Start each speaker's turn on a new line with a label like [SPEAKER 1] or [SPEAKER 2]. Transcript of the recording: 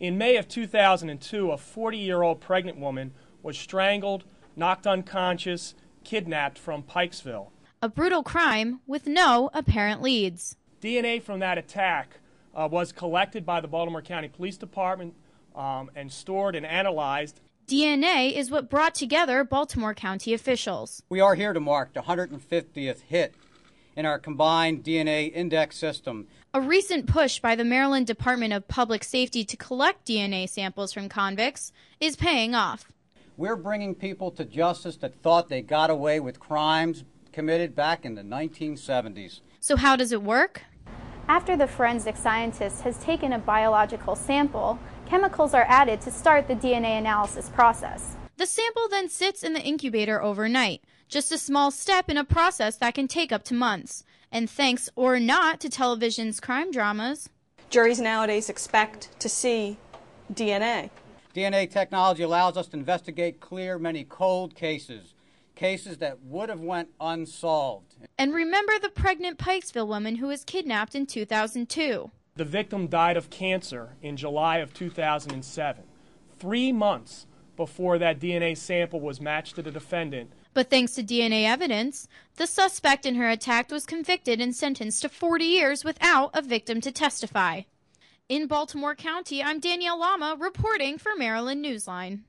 [SPEAKER 1] In May of 2002, a 40 year old pregnant woman was strangled, knocked unconscious, kidnapped from Pikesville.
[SPEAKER 2] A brutal crime with no apparent leads.
[SPEAKER 1] DNA from that attack uh, was collected by the Baltimore County Police Department um, and stored and analyzed.
[SPEAKER 2] DNA is what brought together Baltimore County officials.
[SPEAKER 3] We are here to mark the 150th hit in our combined DNA index system.
[SPEAKER 2] A recent push by the Maryland Department of Public Safety to collect DNA samples from convicts is paying off.
[SPEAKER 3] We're bringing people to justice that thought they got away with crimes committed back in the 1970s.
[SPEAKER 2] So, how does it work? After the forensic scientist has taken a biological sample, chemicals are added to start the DNA analysis process. The sample then sits in the incubator overnight, just a small step in a process that can take up to months. And thanks or not to television's crime dramas. Juries nowadays
[SPEAKER 3] expect to see DNA. DNA technology allows us to investigate clear many cold cases, cases that would have went unsolved. And
[SPEAKER 2] remember the pregnant Pikesville woman who was kidnapped in 2002.
[SPEAKER 3] The victim died of
[SPEAKER 1] cancer in July of 2007, three months before that DNA sample was matched to the defendant.
[SPEAKER 2] But thanks to DNA evidence, the suspect in her attack was convicted and sentenced to 40 years without a victim to testify. In Baltimore County, I'm Danielle Lama reporting for Maryland Newsline.